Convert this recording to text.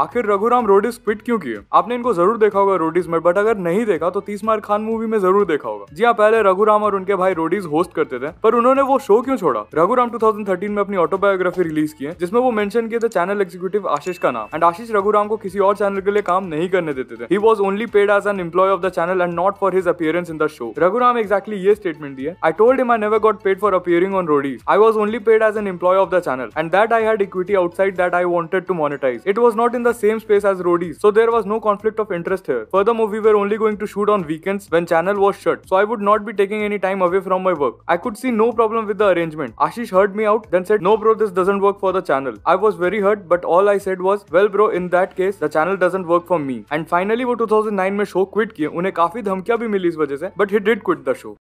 आखिर Raghuram Rhodes quit क्यों किए आपने इनको जरूर देखा होगा रोडिस में बट अगर नहीं देखा तो तीस मार खान मूवी में जरूर देखा होगा जी हाँ पहले रघुराम और उनके भाई रोडिस होस्ट करते थे पर उन्होंने वो शो क्यों छोड़ा रघुराम 2013 में अपनी ऑटोबायोग्राफी रिलीज किए जिसमें वो मेंशन किए थे चैनल एग्जीक्यूटिव आशीष का नाम एंड आशीष रघुराम को किसी और चैनल के लिए काम नहीं करने देते थे he was only paid as an employee of the channel and not for his appearance in the show Raghuram exactly ये स्टेटमेंट दिए I told my I never got paid for appearing on Roadies I was only paid as an employee of the channel and that I had equity outside that I wanted to monetise it was not in in the same space as Roadies, so there was no conflict of interest here. Furthermore, we were only going to shoot on weekends when channel was shut, so I would not be taking any time away from my work. I could see no problem with the arrangement. Ashish heard me out, then said, No, bro, this doesn't work for the channel. I was very hurt, but all I said was, Well, bro, in that case, the channel doesn't work for me. And finally, वो 2009 में show quit किए उन्हें काफी धमकियां भी मिली इस वजह से but he did quit the show